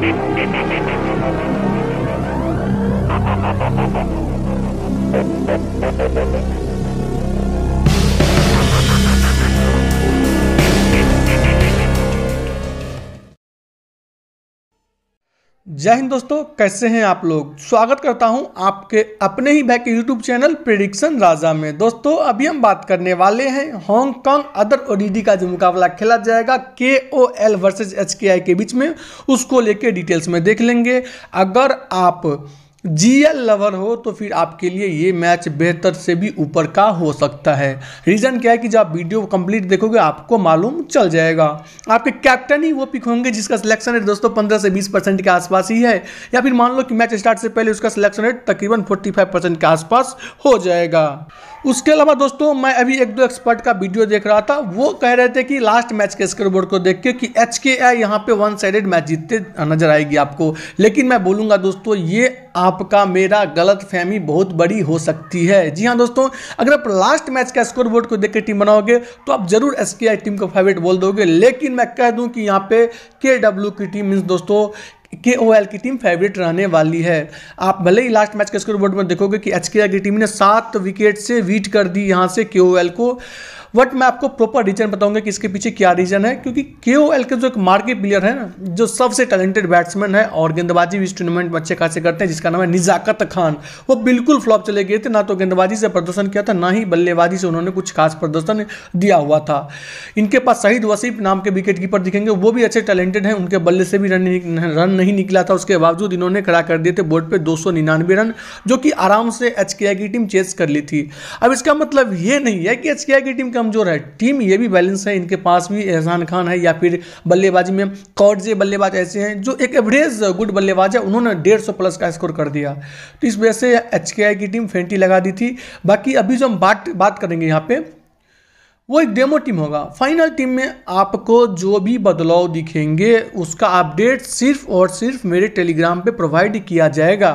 Thank you. जय हिंद दोस्तों कैसे हैं आप लोग स्वागत करता हूं आपके अपने ही back YouTube channel prediction Raja में दोस्तों अभी हम बात करने वाले हैं हांगकांग अदर ओडीडी का जो मुकाबला खेला जाएगा के ओ एल वर्सेज एच के आई के बीच में उसको लेके डिटेल्स में देख लेंगे अगर आप जीएल लवर हो तो फिर आपके लिए ये मैच बेहतर से भी ऊपर का हो सकता है रीज़न क्या है कि जब आप वीडियो कंप्लीट देखोगे आपको मालूम चल जाएगा आपके कैप्टन ही वो पिक होंगे जिसका सिलेक्शन रेट दोस्तों 15 से 20 परसेंट के आसपास ही है या फिर मान लो कि मैच स्टार्ट से पहले उसका सिलेक्शन रेट तकरीबन फोर्टी परसेंट के आसपास हो जाएगा उसके अलावा दोस्तों मैं अभी एक दो एक्सपर्ट का वीडियो देख रहा था वो कह रहे थे कि लास्ट मैच के स्कोर बोर्ड को देख के कि एच के आई यहाँ पे वन साइडेड मैच जीतते नजर आएगी आपको लेकिन मैं बोलूंगा दोस्तों ये आप आपका मेरा गलत फहमी बहुत बड़ी हो सकती है जी हाँ दोस्तों अगर आप लास्ट मैच का स्कोर बोर्ड को देखकर टीम बनाओगे तो आप जरूर एस टीम को फेवरेट बोल दोगे लेकिन मैं कह दूं कि यहाँ पे के की टीम मीन्स दोस्तों के ओ एल की टीम फेवरेट रहने वाली है आप भले ही लास्ट मैच के स्कोर बोर्ड में देखोगे कि एच की टीम ने सात विकेट से वीट कर दी यहाँ से के ओ एल को बट मैं आपको प्रॉपर रीजन बताऊंगा कि इसके पीछे क्या रीजन है क्योंकि के ओ एल के जो एक मार्केट प्लेयर है ना जो सबसे टैलेंटेड बैट्समैन है और गेंदबाजी भी इस टूर्नामेंट में अच्छे खासे करते हैं जिसका नाम है निजाकत खान वो बिल्कुल फ्लॉप चले गए थे ना तो गेंदबाजी से प्रदर्शन किया था ना ही बल्लेबाजी से उन्होंने कुछ खास प्रदर्शन दिया हुआ था इनके पास शहीद वसीफ नाम के विकेट कीपर दिखेंगे वो भी अच्छे टैलेंटेड हैं उनके बल्ले से भी रन रन नहीं निकला था उसके बावजूद इन्होंने खड़ा कर दिए थे बोर्ड पर दो रन जो कि आराम से एच की टीम चेस कर ली थी अब इसका मतलब ये नहीं है कि एच की टीम का कमज़ोर है टीम ये भी बैलेंस है इनके पास भी एहसान खान है या फिर बल्लेबाजी में कौटजे बल्लेबाज ऐसे हैं जो एक एवरेज गुड बल्लेबाज है उन्होंने डेढ़ सौ प्लस का स्कोर कर दिया तो इस वजह से एच की टीम फेंटी लगा दी थी बाकी अभी जो हम बात बात करेंगे यहाँ पे वो एक डेमो टीम होगा फाइनल टीम में आपको जो भी बदलाव दिखेंगे उसका अपडेट सिर्फ और सिर्फ मेरे टेलीग्राम पे प्रोवाइड किया जाएगा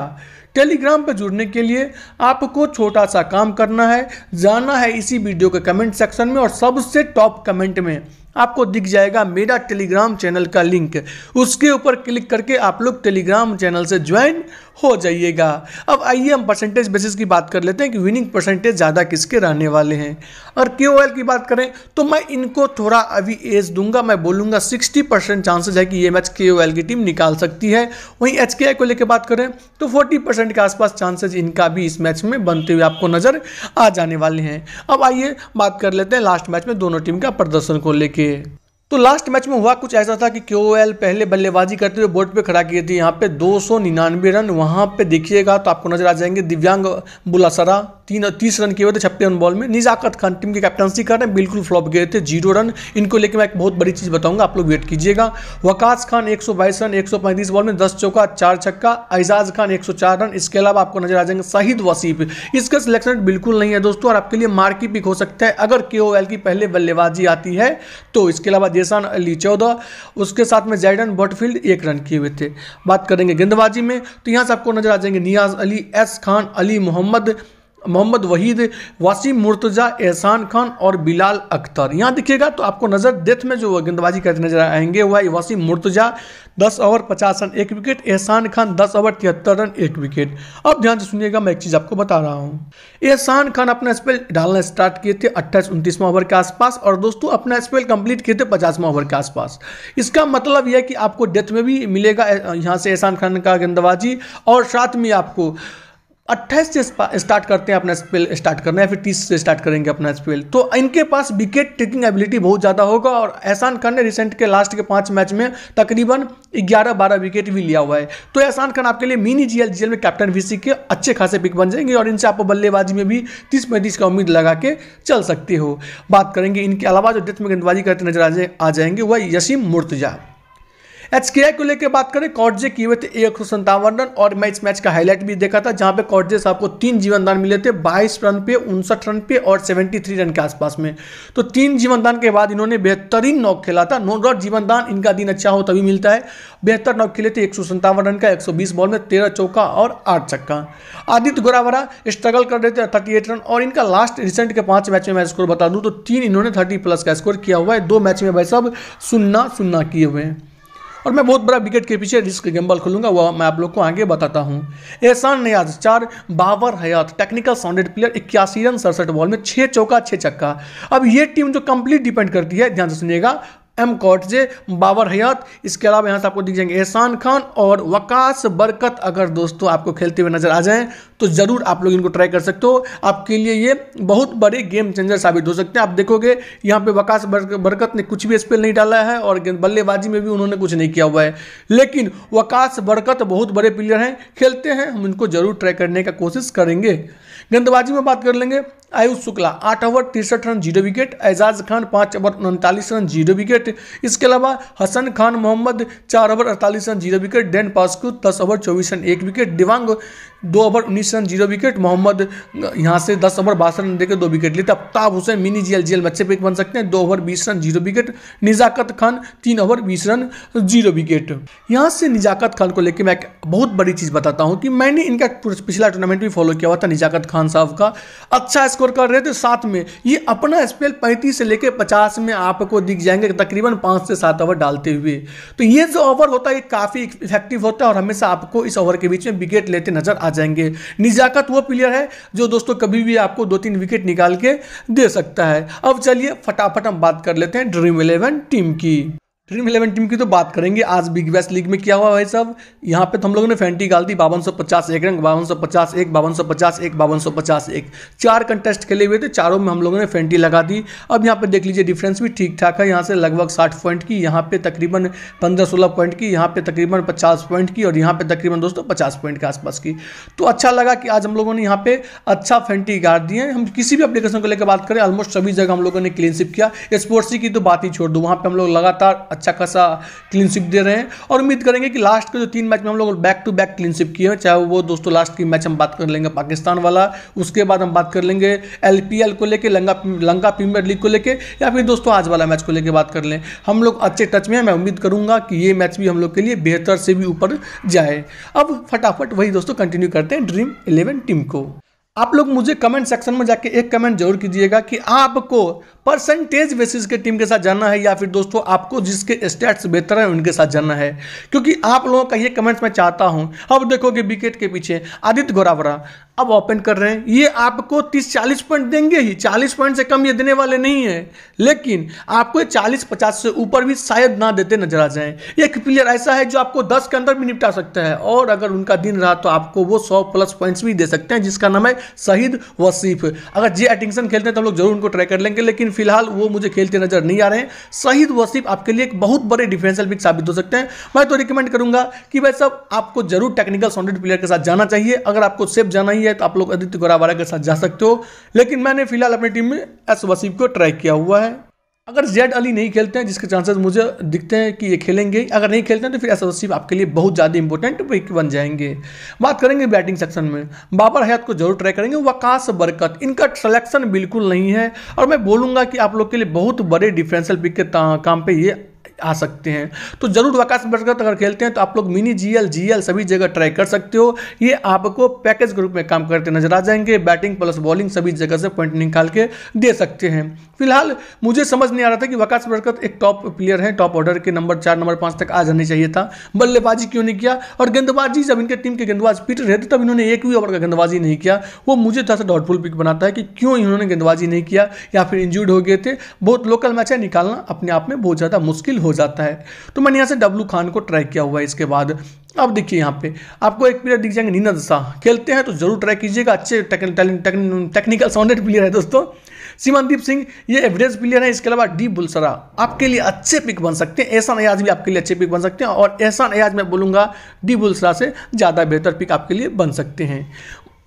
टेलीग्राम पर जुड़ने के लिए आपको छोटा सा काम करना है जाना है इसी वीडियो के कमेंट सेक्शन में और सबसे टॉप कमेंट में आपको दिख जाएगा मेरा टेलीग्राम चैनल का लिंक उसके ऊपर क्लिक करके आप लोग टेलीग्राम चैनल से ज्वाइन हो जाइएगा अब आइए हम परसेंटेज बेसिस की बात कर लेते हैं कि विनिंग परसेंटेज ज़्यादा किसके रहने वाले हैं और के की बात करें तो मैं इनको थोड़ा अभी एज दूंगा मैं बोलूँगा सिक्सटी परसेंट चांसेज है कि ये मैच के की टीम निकाल सकती है वहीं एच को लेकर बात करें तो फोर्टी परसेंट के आसपास चांसेज इनका भी इस मैच में बनते हुए आपको नज़र आ जाने वाले हैं अब आइए बात कर लेते हैं लास्ट मैच में दोनों टीम का प्रदर्शन को लेकर quê? तो लास्ट मैच में हुआ कुछ ऐसा था कि क्यू पहले बल्लेबाजी करते हुए बोर्ड पे खड़ा किए थे यहाँ पे दो सौ निन्यानवे रन वहाँ पे देखिएगा तो आपको नजर आ जाएंगे दिव्यांग बुलासरा तीन तीस रन किए थे थे छप्पन बॉल में निजाकत खान टीम की कैप्टनसी कर रहे हैं बिल्कुल फ्लॉप गए थे जीरो रन इनको लेकर मैं एक बहुत बड़ी चीज़ बताऊंगा आप लोग वेट कीजिएगा वकास खान एक रन एक बॉल में दस चौका चार छक्का एजाज खान एक रन इसके अलावा आपको नजर आ जाएंगे शहीद वसीफ इसका सिलेक्शन बिल्कुल नहीं है दोस्तों और आपके लिए मार्की पिक हो सकता है अगर के की पहले बल्लेबाजी आती है तो इसके अलावा एहसान अली चौदह उसके साथ में जैडन बटफील्ड एक रन किए हुए थे बात करेंगे गेंदबाजी में तो यहाँ से आपको नजर आ जाएंगे नियाज अली एस खान अली मोहम्मद मोहम्मद वहीद वासीम मुर्तज़ा एहसान खान और बिलाल अख्तर यहाँ देखिएगा तो आपको नज़र डेथ में जो गेंदबाजी करते नजर आएंगे वह है वासीम मुर्तज़ा दस ओवर पचास रन एक विकेट एहसान खान दस ओवर तिहत्तर रन एक विकेट अब ध्यान से सुनिएगा मैं एक चीज़ आपको बता रहा हूँ एहसान खान अपना स्पेल डालना स्टार्ट किए थे अट्ठाईस उनतीसवां ओवर के आसपास और दोस्तों अपना स्पेल कंप्लीट किए थे पचासवां ओवर के आसपास इसका मतलब यह कि आपको डेथ में भी मिलेगा यहाँ से एहसान खान का गेंदबाजी और साथ में आपको अट्ठाईस से स्टार्ट करते हैं अपना स्पेल स्टार्ट करना या फिर तीस से स्टार्ट करेंगे अपना स्पेल तो इनके पास विकेट टेकिंग एबिलिटी बहुत ज़्यादा होगा और एहसान खान ने रिसेंट के लास्ट के पाँच मैच में तकरीबन ग्यारह बारह विकेट भी लिया हुआ है तो एहसान खान आपके लिए मिनी जी एल में कैप्टन वी के अच्छे खासे पिक बन जाएंगे और इनसे आपको बल्लेबाजी में भी तीस पैंतीस का उम्मीद लगा के चल सकते हो बात करेंगे इनके अलावा जो डेथ में गेंदबाजी करते नजर आ जाएंगे वह यसीम मुर्तजा एच के को लेकर बात करें कॉर्जे किए हुए थे एक सौ रन और मैं इस मैच का हाईलाइट भी देखा था जहां पे कॉर्जे साहब को तीन जीवनदान मिले थे 22 रन पे उनसठ रन पे और 73 रन के आसपास में तो तीन जीवनदान के बाद इन्होंने बेहतरीन नॉक खेला था नो डॉट जीवनदान इनका दिन अच्छा हो तभी मिलता है बेहतर नॉक खेले थे एक रन का एक बॉल में तेरह चौका और आठ छक्का आदित्य गोरावरा स्ट्रगल कर रहे थे थर्टी रन और इनका लास्ट रिसेंट के पांच मैच में मैं स्कोर बता दूँ तो तीन इन्होंने थर्टी प्लस का स्कोर किया हुआ है दो मैच में भाई सब सुन्ना सुन्ना किए हुए हैं और मैं बहुत बड़ा विकेट के पीछे रिस्क गेम्बल खोलूंगा वह मैं आप लोग को आगे बताता हूँ एहसान नयाज चार Babar Hayat technical sounded player इक्यासी रन सड़सठ बॉल में छः चौका छः छक्का अब ये टीम जो कंप्लीट डिपेंड करती है ध्यान से सुनिएगा M caught J Babar Hayat इसके अलावा यहाँ से आपको दिख जाएंगे एहसान खान और वकास बरकत अगर दोस्तों आपको खेलते हुए नजर आ जाए तो ज़रूर आप लोग इनको ट्राई कर सकते हो आपके लिए ये बहुत बड़े गेम चेंजर साबित हो सकते हैं आप देखोगे यहाँ पे वकास बरकत ने कुछ भी स्पेल नहीं डाला है और बल्लेबाजी में भी उन्होंने कुछ नहीं किया हुआ है लेकिन वकास बरकत बहुत बड़े प्लेयर हैं खेलते हैं हम इनको जरूर ट्राई करने का कोशिश करेंगे गेंदबाजी में बात कर लेंगे आयुष शुक्ला आठ ओवर तिरसठ run zero wicket Ejaz Khan पाँच ओवर उनतालीस रन जीरो विकेट इसके अलावा हसन खान मोहम्मद चार ओवर अड़तालीस run zero wicket Dane Pascoe दस ओवर चौबीस रन एक विकेट दिवांग दो ओवर उन्नीस रन जीरो विकेट मोहम्मद यहाँ से दस ओवर बासठ रन देकर दो विकेट लेते Aftab Hussain mini GL GL मच्छे पिक बन सकते हैं दो ओवर बीस run zero wicket Nizakat Khan तीन ओवर बीस रन जीरो विकेट यहाँ से निजाकत खान को लेकर मैं एक बहुत बड़ी चीज़ बताता हूँ कि मैंने इनका पिछला टूर्नामेंट भी फॉलो किया हुआ था निजाकत खान साहब का अच्छा स्कोर कर रहे थे साथ में ये अपना स्पेल पैंतीस से लेकर पचास में आपको दिख जाएंगे तकरीबन पाँच से सात ओवर डालते हुए तो ये जो ओवर होता है ये काफ़ी इफेक्टिव होता है और हमेशा आपको इस ओवर के बीच में विकेट लेते नजर आ जाएंगे निजाकत वो प्लेयर है जो दोस्तों कभी भी आपको दो तीन विकेट निकाल के दे सकता है अब चलिए फटाफट हम बात कर लेते हैं ड्रीम इलेवन टीम की ड्रीम इलेवन टीम की तो बात करेंगे आज बिग बैस लीग में क्या हुआ भाई साहब यहाँ पे तो हम लोगों ने फैंटी गाल दी बावन सौ पचास एक रंग बावन सौ पचास एक बावन सौ पचास एक बावन सौ पचास एक चार कंटेस्ट खेले हुए थे चारों में हम लोगों ने फैंटी लगा दी अब यहाँ पे देख लीजिए डिफरेंस भी ठीक ठाक है यहाँ से लगभग साठ पॉइंट की यहाँ पे तकरीबन पंद्रह सोलह पॉइंट की यहाँ पे तकरीबन पचास पॉइंट की और यहाँ पे तकरीबन दोस्तों पचास पॉइंट के आसपास की तो अच्छा लगा कि आज हम लोगों ने यहाँ पे अच्छा फैंटी गाड़ दिए हम किसी भी अपलीकेशन को लेकर बात करें ऑलमोस्ट सभी जगह हम लोगों ने क्लीनशिप किया स्पोर्ट्स की तो बात ही छोड़ दो वहाँ पर हम लोग लगातार अच्छा खासा क्लीन स्विप दे रहे हैं और उम्मीद करेंगे कि लास्ट के जो तीन मैच में हम लोग back to back clean sweep किए हैं चाहे वो दोस्तों लास्ट की मैच हम बात कर लेंगे पाकिस्तान वाला उसके बाद हम बात कर लेंगे एल को लेकर लंगा लंका प्रीमियर लीग को लेकर या फिर दोस्तों आज वाला मैच को लेकर बात कर लें हम लोग अच्छे टच में मैं उम्मीद करूंगा कि ये मैच भी हम लोग के लिए बेहतर से भी ऊपर जाए अब फटाफट वही दोस्तों कंटिन्यू करते हैं ड्रीम इलेवन टीम को आप लोग मुझे कमेंट सेक्शन में जाके एक कमेंट जरूर कीजिएगा कि आपको परसेंटेज बेसिस के टीम के साथ जाना है या फिर दोस्तों आपको जिसके स्टैट्स बेहतर हैं उनके साथ जाना है क्योंकि आप लोगों का ये कमेंट्स मैं चाहता हूं अब देखोगे विकेट के पीछे आदित्य घोरावरा अब ओपन कर रहे हैं ये आपको 30-40 पॉइंट देंगे ही 40 पॉइंट से कम ये देने वाले नहीं है लेकिन आपको 40-50 से ऊपर भी शायद ना देते नजर आ जाएं एक प्लेयर ऐसा है जो आपको 10 के अंदर भी निपटा सकता है और अगर उनका दिन रहा तो आपको वो 100 प्लस पॉइंट्स भी दे सकते हैं जिसका नाम है शहीद वसीफ अगर जे एटिंगसन खेलते हैं तो हम लोग जरूर उनको ट्राई कर लेंगे लेकिन फिलहाल वो मुझे खेलते नजर नहीं आ रहे हैं शहीद वसीफ आपके लिए एक बहुत बड़े डिफेंसल पिक साबित हो सकते हैं मैं तो रिकमेंड करूंगा कि भाई साहब आपको जरूर टेक्निकल साउंडेड प्लेयर के साथ जाना चाहिए अगर आपको सेफ जाना ही नहीं है तो आप लोग आदित्य गोरावाला के साथ जा सकते हो लेकिन मैंने फिलहाल अपनी टीम में एस वसीम को ट्राई किया हुआ है अगर जेड अली नहीं खेलते हैं जिसके चांसेस मुझे दिखते हैं कि ये खेलेंगे अगर नहीं खेलते हैं तो फिर एस वसीब आपके लिए बहुत ज़्यादा इंपॉर्टेंट पिक बन जाएंगे बात करेंगे बैटिंग सेक्शन में बाबर हयात को जरूर ट्राई करेंगे वकाश बरकत इनका सलेक्शन बिल्कुल नहीं है और मैं बोलूँगा कि आप लोग के लिए बहुत बड़े डिफरेंशियल पिक के काम पर ये आ सकते हैं तो जरूर वकाश अंतर्गत अगर खेलते हैं तो आप लोग मिनी जीएल जीएल सभी जगह ट्राई कर सकते हो ये आपको पैकेज के रूप में काम करते नजर आ जाएंगे बैटिंग प्लस बॉलिंग सभी जगह से पॉइंट निकाल के दे सकते हैं फिलहाल मुझे समझ नहीं आ रहा था कि वकाश बरकत एक टॉप प्लेयर है टॉप ऑर्डर के नंबर चार नंबर पाँच तक आ जाना चाहिए था बल्लेबाजी क्यों नहीं किया और गेंदबाजी जब इनके टीम के गेंदबाज फिट रहे थे तो तब इन्होंने एक भी ओवर का गेंदबाजी नहीं किया वो मुझे थोड़ा सा डाउटफुल पिक बनाता है कि क्यों इन्होंने गेंदबाजी नहीं किया या फिर इंजर्ड हो गए थे बहुत लोकल मैच है निकालना अपने आप में बहुत ज़्यादा मुश्किल हो जाता है तो मैंने यहाँ से डब्लू खान को ट्रैक किया हुआ है इसके बाद अब देखिए यहाँ पे आपको एक प्लेयर दिख जाएंगे नीना दसा खेलते हैं तो जरूर ट्राई कीजिएगा अच्छे टेक्निकल साउंडेड प्लेयर है दोस्तों सीमानदीप सिंह ये एवरेज प्लेयर है इसके अलावा डी बुलसरा आपके लिए अच्छे पिक बन सकते हैं ऐसा नयाज भी आपके लिए अच्छे पिक बन सकते हैं और ऐसा नयाज मैं बोलूंगा डी बुलसरा से ज़्यादा बेहतर पिक आपके लिए बन सकते हैं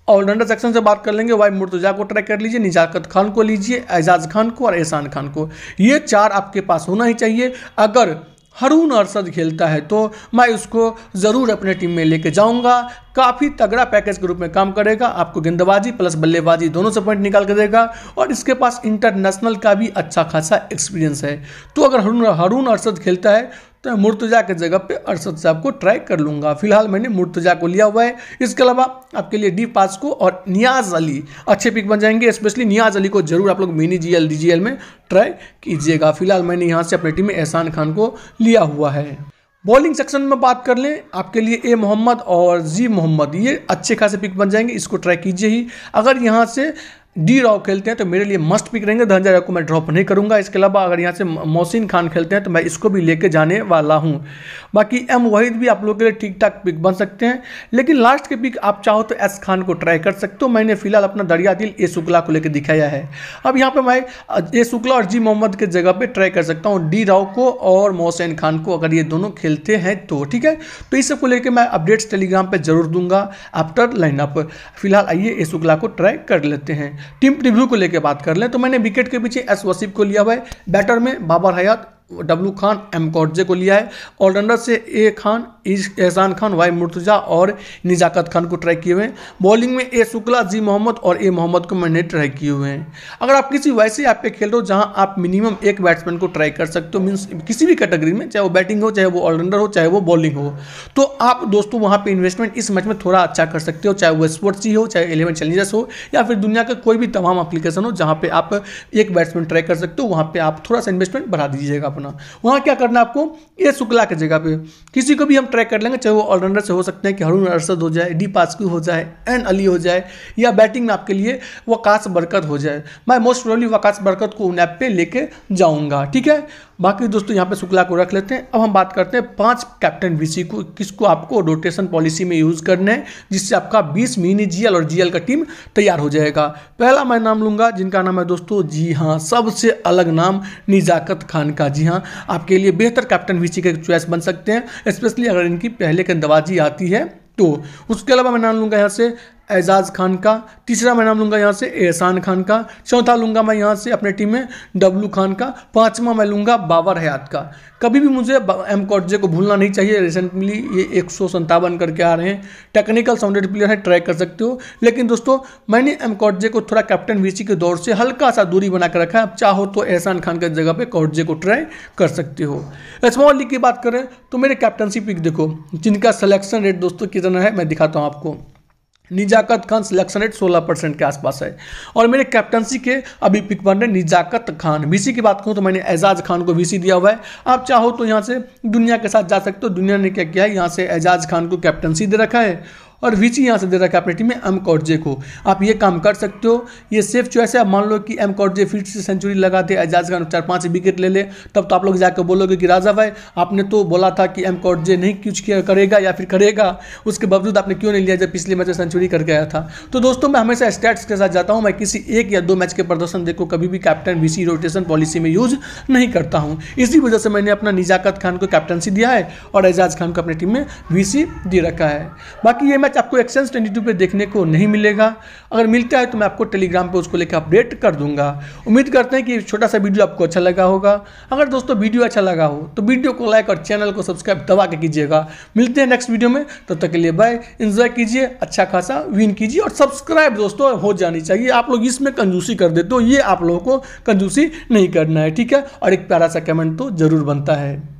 ऑलराउंडर सेक्शन से बात कर लेंगे वाई मुर्तजा को ट्रैक कर लीजिए निजाकत खान को लीजिए एजाज खान को और एहसान खान को ये चार आपके पास होना ही चाहिए अगर हरून अरसद खेलता है तो मैं उसको ज़रूर अपने टीम में लेके जाऊंगा काफ़ी तगड़ा पैकेज के रूप में काम करेगा आपको गेंदबाजी प्लस बल्लेबाजी दोनों से पॉइंट निकाल कर देगा और इसके पास इंटरनेशनल का भी अच्छा खासा एक्सपीरियंस है तो अगर हरून हरून अरसद खेलता है तो मैं मुर्तजा के जगह पे अरसद साहब को ट्राई कर लूँगा फिलहाल मैंने मुर्तजा को लिया हुआ है इसके अलावा आपके लिए डी पास को और नियाज अली अच्छे पिक बन जाएंगे स्पेशली नियाज अली को जरूर आप लोग mini G L D G L में ट्राई कीजिएगा फिलहाल मैंने यहाँ से अपनी टीम में एहसान खान को लिया हुआ है बॉलिंग सेक्शन में बात कर लें आपके लिए ए मोहम्मद और जी मोहम्मद ये अच्छे खासे पिक बन जाएंगे इसको ट्राई कीजिए ही अगर यहाँ से डी राव खेलते हैं तो मेरे लिए मस्ट पिक रहेंगे धनंजय राव को मैं ड्रॉप नहीं करूंगा इसके अलावा अगर यहाँ से मोहसिन खान खेलते हैं तो मैं इसको भी लेके जाने वाला हूँ बाकी एम वहीद भी आप लोगों के लिए ठीक ठाक पिक बन सकते हैं लेकिन लास्ट के पिक आप चाहो तो एस खान को ट्राई कर सकते हो मैंने फिलहाल अपना दरिया दिल ए शुक्ला को लेकर दिखाया है अब यहाँ पर मैं ए शुक्ला और जी मोहम्मद के जगह पर ट्राई कर सकता हूँ डी राव को और मोहसिन खान को अगर ये दोनों खेलते हैं तो ठीक है तो इस सबको लेकर मैं अपडेट्स टेलीग्राम पर जरूर दूंगा आफ्टर लाइनअप फिलहाल आइए ए शुक्ला को ट्राई कर लेते हैं टीम प्रीव्यू को लेकर बात कर लें तो मैंने विकेट के पीछे एस वसीफ को लिया हुआ है बैटर में बाबर हयात डब्लू खान एम कॉर्जे को लिया है ऑलराउंडर से ए खान एहसान खान वाई मुर्तजा और निजाकत खान को ट्राई किए हुए हैं बॉलिंग में ए शुक्ला जी मोहम्मद और ए मोहम्मद को मैंने ट्राई किए हुए हैं अगर आप किसी वैसे ऐप पे खेल रहे हो जहाँ आप मिनिमम एक बैट्समैन को ट्राई कर सकते हो मीन्स किसी भी कैटेगरी में चाहे वो बैटिंग हो चाहे वो ऑलराउंडर हो चाहे वो बॉलिंग हो तो आप दोस्तों वहाँ पर इन्वेस्टमेंट इस मैच में थोड़ा अच्छा कर सकते हो चाहे वो स्पोर्ट्स ही हो चाहे एलेवन चैलेंजर्स हो या फिर दुनिया का कोई भी तमाम एप्लीकेशन हो जहाँ पर आप एक बैट्समैन ट्राई कर सकते हो वहाँ पर आप थोड़ा सा इन्वेस्टमेंट बढ़ा दीजिएगा अपना वहाँ क्या करना आपको ए शुक्ला की जगह पर किसी को भी हम ट्राई ट्राई कर लेंगे चाहे वो ऑलराउंडर से हो सकते हैं कि हरुण अरसद हो जाए डी पासकू हो जाए एन अली हो जाए या बैटिंग में आपके लिए वकाश बरकत हो जाए मैं मोस्ट प्रोबली वकाश बरकत को उन ऐप पर लेके जाऊँगा ठीक है बाकी दोस्तों यहाँ पे शुक्ला को रख लेते हैं अब हम बात करते हैं पांच कैप्टन बीसी को किसको आपको रोटेशन पॉलिसी में यूज़ करना है जिससे आपका 20 मिनी जीएल और जीएल का टीम तैयार हो जाएगा पहला मैं नाम लूँगा जिनका नाम है दोस्तों जी हाँ सबसे अलग नाम निजाकत खान का जी हाँ आपके लिए बेहतर कैप्टन बीसी के चॉइस बन सकते हैं स्पेशली अगर अगर इनकी पहले गेंदबाजी आती है तो उसके अलावा मैं नाम लूंगा यहाँ से एजाज खान का तीसरा मैं नाम लूँगा यहाँ से एहसान खान का चौथा लूँगा मैं यहाँ से अपने टीम में डब्लू खान का पाँचवा मैं लूँगा बाबर हयात का कभी भी मुझे एम कॉटजे को भूलना नहीं चाहिए रिसेंटली ये एक सौ करके आ रहे हैं टेक्निकल साउंडेड प्लेयर है ट्राई कर सकते हो लेकिन दोस्तों मैंने एम कॉटजे को थोड़ा कैप्टन वीसी के दौर से हल्का सा दूरी बनाकर रखा है आप चाहो तो एहसान खान की जगह पर कॉटजे को ट्राई कर सकते हो स्मॉल लीग की बात करें तो मेरे कैप्टनशिप पिक देखो जिनका सलेक्शन रेट दोस्तों कितना है मैं दिखाता हूँ आपको Nizakat Khan selection rate 16 percent के आसपास है और मेरे कैप्टनसी के अभी पिक बन रहे निजाकत खान वीसी की बात करूँ तो मैंने एजाज खान को वीसी दिया हुआ है आप चाहो तो यहाँ से दुनिया के साथ जा सकते हो दुनिया ने क्या किया है यहाँ से एजाज खान को कैप्टनसी दे रखा है और विच यहाँ से दे रखा है अपनी टीम में एम कॉटजे को आप ये काम कर सकते हो ये सेफ चॉइस है मान लो कि एम कॉटजे फिर से सेंचुरी लगा दे एजाज खान चार पाँच विकेट ले ले तब तो आप लोग जाकर बोलोगे कि राजा भाई आपने तो बोला था कि एम कॉटजे नहीं कुछ करेगा या फिर करेगा उसके बावजूद आपने क्यों नहीं लिया जब पिछले मैच में सेंचुरी करके आया था तो दोस्तों मैं हमेशा स्टैट्स के साथ जाता हूँ मैं किसी एक या दो मैच के प्रदर्शन देखो कभी भी कैप्टन बीसी रोटेशन पॉलिसी में यूज नहीं करता हूँ इसी वजह से मैंने अपना निजाकत खान को कैप्टनसी दिया है और एजाज खान को अपनी टीम में वीसी दे रखा है बाकी ये मैच मैच आपको एक्सेंस ट्वेंटी टू पर देखने को नहीं मिलेगा अगर मिलता है तो मैं आपको टेलीग्राम पर उसको लेकर अपडेट कर दूंगा उम्मीद करते हैं कि छोटा सा वीडियो आपको अच्छा लगा होगा अगर दोस्तों वीडियो अच्छा लगा हो तो वीडियो को लाइक और चैनल को सब्सक्राइब दबा के कीजिएगा मिलते हैं नेक्स्ट वीडियो में तब तक के लिए बाय इन्जॉय कीजिए अच्छा खासा विन कीजिए और सब्सक्राइब दोस्तों हो जानी चाहिए आप लोग इसमें कंजूसी कर देते हो ये आप लोगों को कंजूसी नहीं करना है ठीक है और एक प्यारा सा कमेंट तो जरूर बनता है